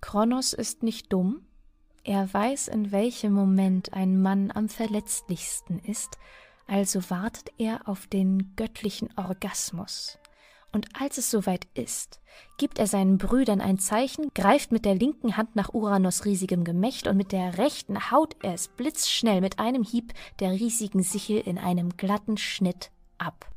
Kronos ist nicht dumm, er weiß, in welchem Moment ein Mann am verletzlichsten ist, also wartet er auf den göttlichen Orgasmus. Und als es soweit ist, gibt er seinen Brüdern ein Zeichen, greift mit der linken Hand nach Uranos riesigem Gemächt und mit der rechten haut er es blitzschnell mit einem Hieb der riesigen Sichel in einem glatten Schnitt ab.